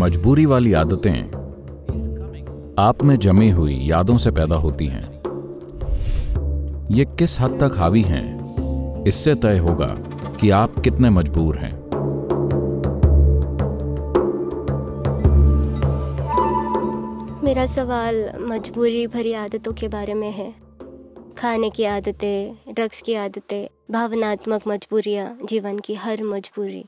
मजबूरी वाली आदतें आप में जमी हुई यादों से पैदा होती हैं ये किस हद तक हावी हैं इससे तय होगा कि आप कितने मजबूर हैं मेरा सवाल मजबूरी भरी आदतों के बारे में है खाने की आदतें ड्रग्स की आदतें भावनात्मक मजबूरियां जीवन की हर मजबूरी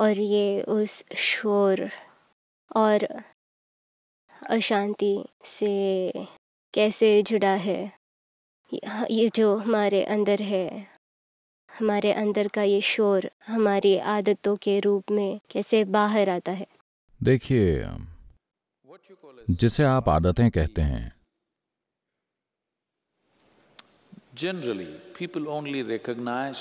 और ये उस शोर और अशांति से कैसे जुड़ा है ये जो हमारे अंदर है हमारे अंदर का ये शोर हमारी आदतों के रूप में कैसे बाहर आता है देखिए जिसे आप आदतें कहते हैं generally people only recognise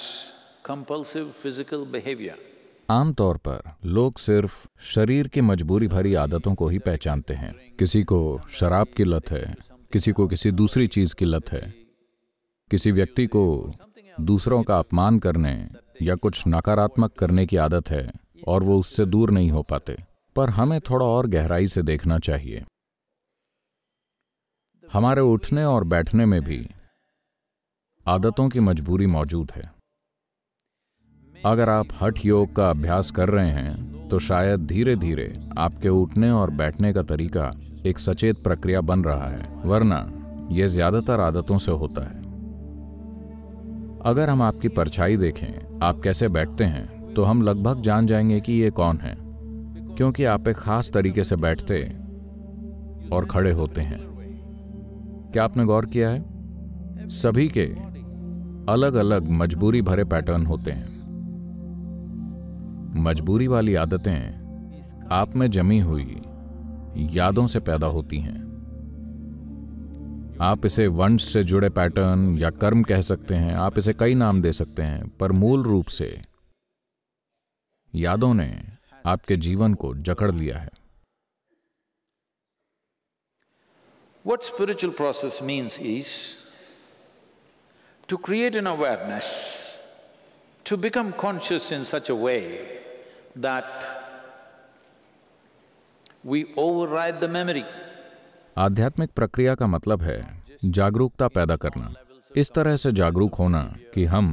compulsive physical behaviour आमतौर पर लोग सिर्फ शरीर की मजबूरी भरी आदतों को ही पहचानते हैं किसी को शराब की लत है किसी को किसी दूसरी चीज की लत है किसी व्यक्ति को दूसरों का अपमान करने या कुछ नकारात्मक करने की आदत है और वो उससे दूर नहीं हो पाते पर हमें थोड़ा और गहराई से देखना चाहिए हमारे उठने और बैठने में भी आदतों की मजबूरी मौजूद है अगर आप हठ योग का अभ्यास कर रहे हैं तो शायद धीरे धीरे आपके उठने और बैठने का तरीका एक सचेत प्रक्रिया बन रहा है वरना यह ज्यादातर आदतों से होता है अगर हम आपकी परछाई देखें आप कैसे बैठते हैं तो हम लगभग जान जाएंगे कि ये कौन है क्योंकि आप एक खास तरीके से बैठते और खड़े होते हैं क्या आपने गौर किया है सभी के अलग अलग मजबूरी भरे पैटर्न होते हैं मजबूरी वाली आदतें आप में जमी हुई यादों से पैदा होती हैं आप इसे वंश से जुड़े पैटर्न या कर्म कह सकते हैं आप इसे कई नाम दे सकते हैं पर मूल रूप से यादों ने आपके जीवन को जकड़ लिया है what spiritual process means is to create an awareness to become conscious in such a way आध्यात्मिक प्रक्रिया का मतलब है जागरूकता पैदा करना इस तरह से जागरूक होना कि हम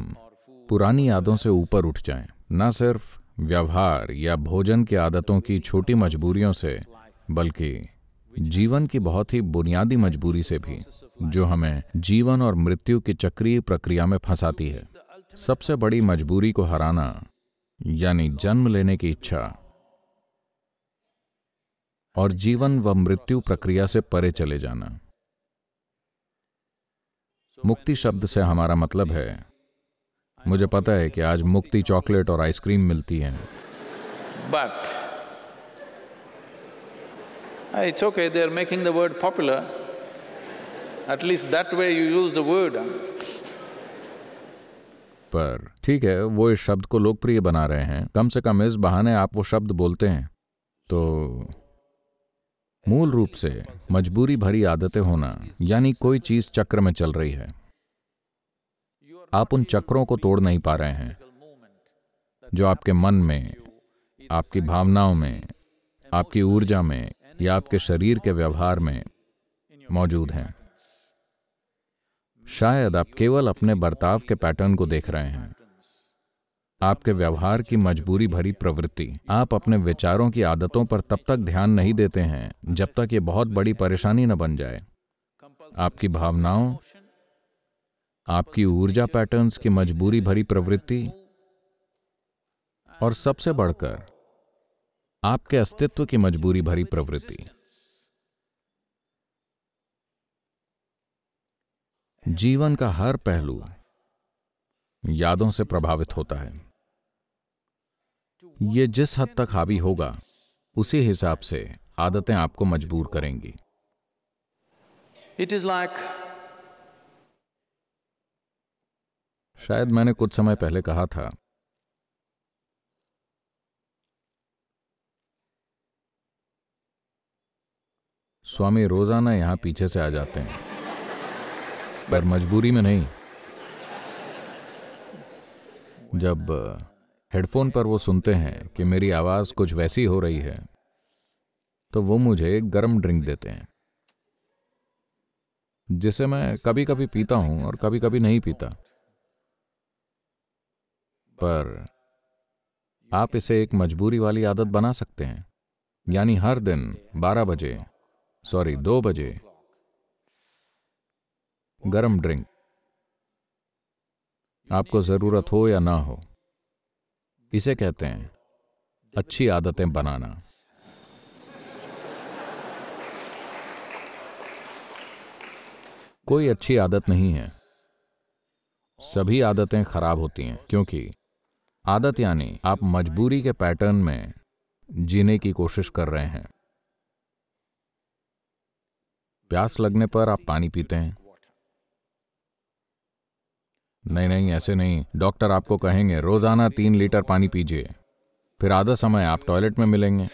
पुरानी यादों से ऊपर उठ जाएं, न सिर्फ व्यवहार या भोजन की आदतों की छोटी मजबूरियों से बल्कि जीवन की बहुत ही बुनियादी मजबूरी से भी जो हमें जीवन और मृत्यु की चक्रीय प्रक्रिया में फंसाती है सबसे बड़ी मजबूरी को हराना यानी जन्म लेने की इच्छा और जीवन व मृत्यु प्रक्रिया से परे चले जाना मुक्ति शब्द से हमारा मतलब है मुझे पता है कि आज मुक्ति चॉकलेट और आइसक्रीम मिलती है but it's okay they are making the word popular at least that way you use the word पर ठीक है वो इस शब्द को लोकप्रिय बना रहे हैं कम से कम इस बहाने आप वो शब्द बोलते हैं तो मूल रूप से मजबूरी भरी आदतें होना यानी कोई चीज चक्र में चल रही है आप उन चक्रों को तोड़ नहीं पा रहे हैं जो आपके मन में आपकी भावनाओं में आपकी ऊर्जा में या आपके शरीर के व्यवहार में मौजूद हैं शायद आप केवल अपने बर्ताव के पैटर्न को देख रहे हैं आपके व्यवहार की मजबूरी भरी प्रवृत्ति आप अपने विचारों की आदतों पर तब तक ध्यान नहीं देते हैं जब तक ये बहुत बड़ी परेशानी न बन जाए आपकी भावनाओं आपकी ऊर्जा पैटर्न्स की मजबूरी भरी प्रवृत्ति और सबसे बढ़कर आपके अस्तित्व की मजबूरी भरी प्रवृत्ति जीवन का हर पहलू यादों से प्रभावित होता है ये जिस हद तक हावी होगा उसी हिसाब से आदतें आपको मजबूर करेंगी इट इज लाइक शायद मैंने कुछ समय पहले कहा था स्वामी रोजाना यहां पीछे से आ जाते हैं पर मजबूरी में नहीं जब हेडफोन पर वो सुनते हैं कि मेरी आवाज़ कुछ वैसी हो रही है तो वो मुझे गर्म ड्रिंक देते हैं जिसे मैं कभी कभी पीता हूं और कभी कभी नहीं पीता पर आप इसे एक मजबूरी वाली आदत बना सकते हैं यानी हर दिन 12 बजे सॉरी 2 बजे गर्म ड्रिंक आपको ज़रूरत हो या ना हो इसे कहते हैं अच्छी आदतें बनाना कोई अच्छी आदत नहीं है सभी आदतें खराब होती हैं क्योंकि आदत यानी आप मजबूरी के पैटर्न में जीने की कोशिश कर रहे हैं प्यास लगने पर आप पानी पीते हैं नहीं नहीं ऐसे नहीं डॉक्टर आपको कहेंगे रोजाना तीन लीटर पानी पीजिए फिर आधा समय आप टॉयलेट में मिलेंगे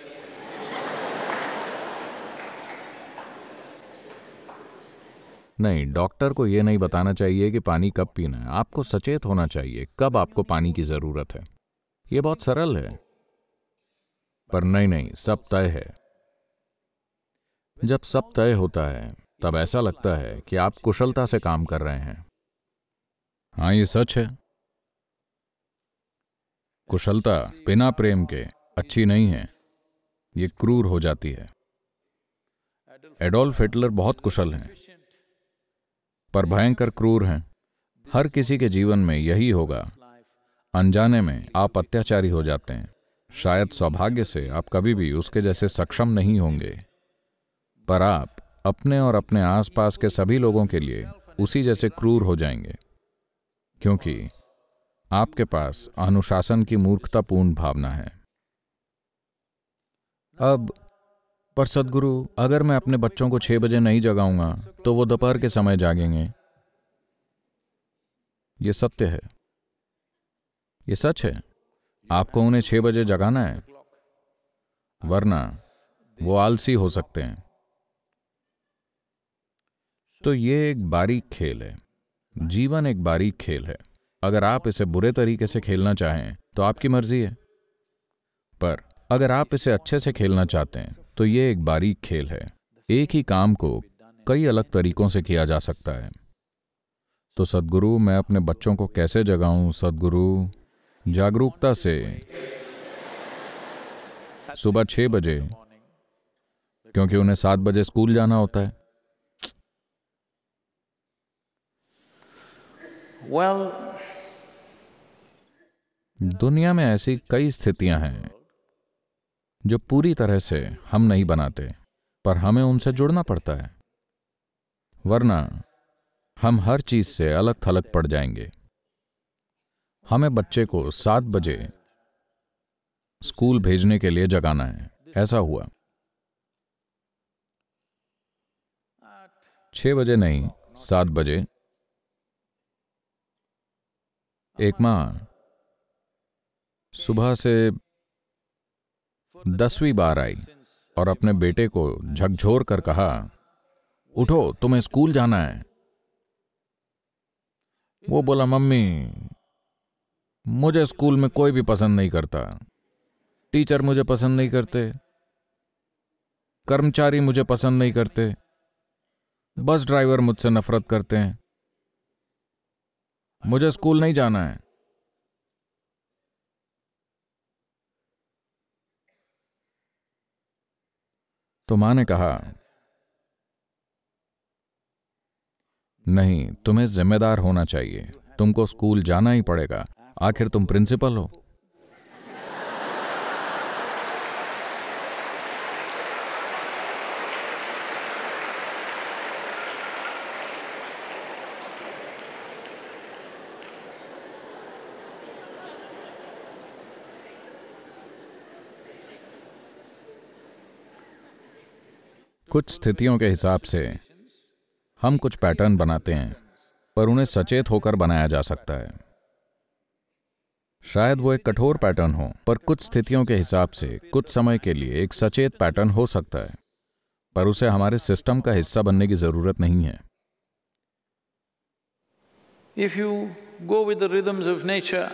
नहीं डॉक्टर को यह नहीं बताना चाहिए कि पानी कब पीना है आपको सचेत होना चाहिए कब आपको पानी की जरूरत है यह बहुत सरल है पर नहीं नहीं सब तय है जब सब तय होता है तब ऐसा लगता है कि आप कुशलता से काम कर रहे हैं हाँ ये सच है कुशलता बिना प्रेम के अच्छी नहीं है ये क्रूर हो जाती है एडोल्फ हिटलर बहुत कुशल हैं पर भयंकर क्रूर हैं हर किसी के जीवन में यही होगा अनजाने में आप अत्याचारी हो जाते हैं शायद सौभाग्य से आप कभी भी उसके जैसे सक्षम नहीं होंगे पर आप अपने और अपने आसपास के सभी लोगों के लिए उसी जैसे क्रूर हो जाएंगे क्योंकि आपके पास अनुशासन की मूर्खतापूर्ण भावना है अब पर सदगुरु अगर मैं अपने बच्चों को छह बजे नहीं जगाऊंगा तो वो दोपहर के समय जागेंगे ये सत्य है ये सच है आपको उन्हें छह बजे जगाना है वरना वो आलसी हो सकते हैं तो ये एक बारीक खेल है जीवन एक बारीक खेल है अगर आप इसे बुरे तरीके से खेलना चाहें तो आपकी मर्जी है पर अगर आप इसे अच्छे से खेलना चाहते हैं तो ये एक बारीक खेल है एक ही काम को कई अलग तरीकों से किया जा सकता है तो सदगुरु मैं अपने बच्चों को कैसे जगाऊं सदगुरु जागरूकता से सुबह छह बजे क्योंकि उन्हें सात बजे स्कूल जाना होता है दुनिया में ऐसी कई स्थितियां हैं जो पूरी तरह से हम नहीं बनाते पर हमें उनसे जुड़ना पड़ता है वरना हम हर चीज से अलग थलग पड़ जाएंगे हमें बच्चे को सात बजे स्कूल भेजने के लिए जगाना है ऐसा हुआ छह बजे नहीं सात बजे एक माँ सुबह से दसवीं बार आई और अपने बेटे को झकझोर कर कहा उठो तुम्हें स्कूल जाना है वो बोला मम्मी मुझे स्कूल में कोई भी पसंद नहीं करता टीचर मुझे पसंद नहीं करते कर्मचारी मुझे पसंद नहीं करते बस ड्राइवर मुझसे नफरत करते हैं मुझे स्कूल नहीं जाना है तो मां ने कहा नहीं तुम्हें जिम्मेदार होना चाहिए तुमको स्कूल जाना ही पड़ेगा आखिर तुम प्रिंसिपल हो कुछ स्थितियों के हिसाब से हम कुछ पैटर्न बनाते हैं पर उन्हें सचेत होकर बनाया जा सकता है शायद वो एक कठोर पैटर्न हो पर कुछ स्थितियों के हिसाब से कुछ समय के लिए एक सचेत पैटर्न हो सकता है पर उसे हमारे सिस्टम का हिस्सा बनने की जरूरत नहीं है if you go with rhythms of nature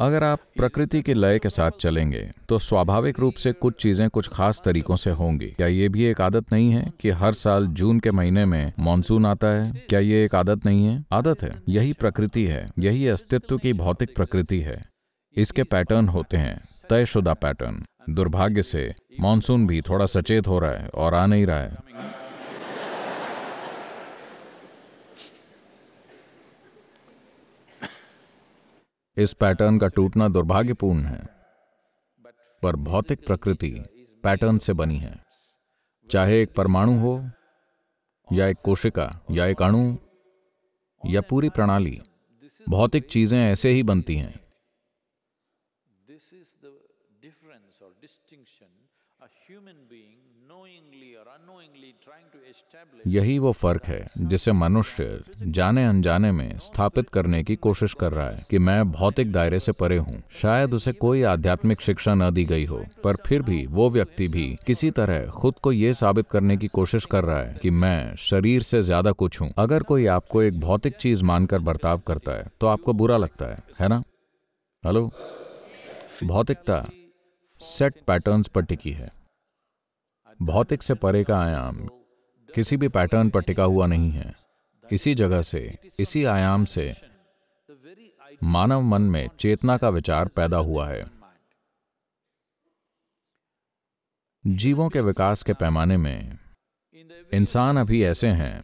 अगर आप प्रकृति के लय के साथ चलेंगे तो स्वाभाविक रूप से कुछ चीजें कुछ खास तरीकों से होंगी क्या ये भी एक आदत नहीं है कि हर साल जून के महीने में मानसून आता है क्या ये एक आदत नहीं है आदत है यही प्रकृति है यही अस्तित्व की भौतिक प्रकृति है इसके पैटर्न होते हैं तयशुदा पैटर्न दुर्भाग्य से मानसून भी थोड़ा सचेत हो रहा है और आ नहीं रहा है इस पैटर्न का टूटना दुर्भाग्यपूर्ण है पर भौतिक प्रकृति पैटर्न से बनी है चाहे एक परमाणु हो या एक कोशिका या एक अणु या पूरी प्रणाली भौतिक चीजें ऐसे ही बनती हैं यही वो फर्क है जिसे मनुष्य जाने अनजाने में स्थापित करने की कोशिश कर रहा है कि मैं भौतिक दायरे से परे हूँ शायद उसे कोई आध्यात्मिक शिक्षा न दी गई हो पर फिर भी वो व्यक्ति भी किसी तरह खुद को ये साबित करने की कोशिश कर रहा है कि मैं शरीर से ज्यादा कुछ हूँ अगर कोई आपको एक भौतिक चीज मानकर बर्ताव करता है तो आपको बुरा लगता है है ना हेलो भौतिकता सेट पैटर्न्स पर टिकी है भौतिक से परे का आयाम किसी भी पैटर्न पर टिका हुआ नहीं है इसी जगह से इसी आयाम से मानव मन में चेतना का विचार पैदा हुआ है जीवों के विकास के पैमाने में इंसान अभी ऐसे हैं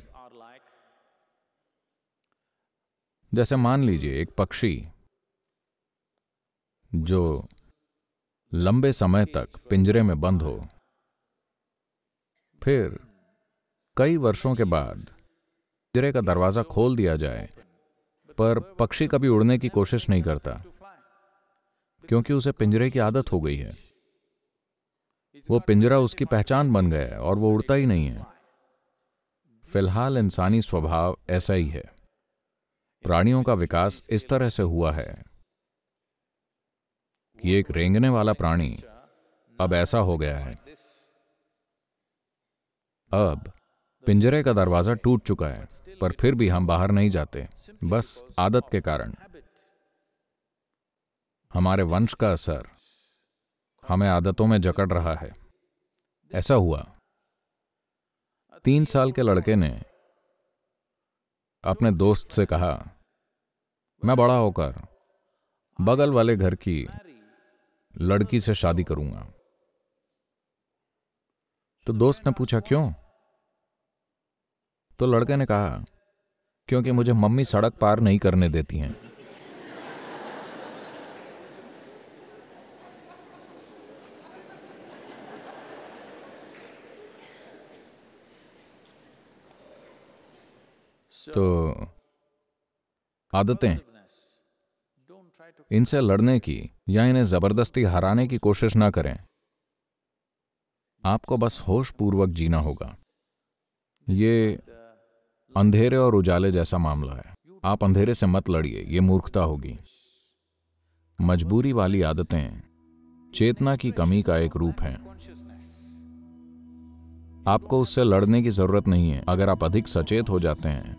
जैसे मान लीजिए एक पक्षी जो लंबे समय तक पिंजरे में बंद हो फिर कई वर्षों के बाद पिंजरे का दरवाज़ा खोल दिया जाए पर पक्षी कभी उड़ने की कोशिश नहीं करता क्योंकि उसे पिंजरे की आदत हो गई है वो पिंजरा उसकी पहचान बन गया है और वो उड़ता ही नहीं है फिलहाल इंसानी स्वभाव ऐसा ही है प्राणियों का विकास इस तरह से हुआ है कि एक रेंगने वाला प्राणी अब ऐसा हो गया है अब पिंजरे का दरवाज़ा टूट चुका है पर फिर भी हम बाहर नहीं जाते बस आदत के कारण हमारे वंश का असर हमें आदतों में जकड़ रहा है ऐसा हुआ तीन साल के लड़के ने अपने दोस्त से कहा मैं बड़ा होकर बगल वाले घर की लड़की से शादी करूंगा तो दोस्त ने पूछा क्यों तो लड़के ने कहा क्योंकि मुझे मम्मी सड़क पार नहीं करने देती हैं तो आदतें इनसे लड़ने की या इन्हें जबरदस्ती हराने की कोशिश ना करें आपको बस होश पूर्वक जीना होगा ये अंधेरे और उजाले जैसा मामला है आप अंधेरे से मत लड़िए ये मूर्खता होगी मजबूरी वाली आदतें चेतना की कमी का एक रूप है आपको उससे लड़ने की जरूरत नहीं है अगर आप अधिक सचेत हो जाते हैं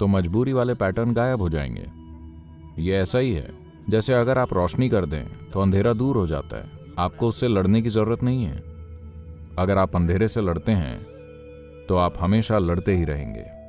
तो मजबूरी वाले पैटर्न गायब हो जाएंगे ये ऐसा ही है जैसे अगर आप रोशनी कर दें तो अंधेरा दूर हो जाता है आपको उससे लड़ने की जरूरत नहीं है अगर आप अंधेरे से लड़ते हैं तो आप हमेशा लड़ते ही रहेंगे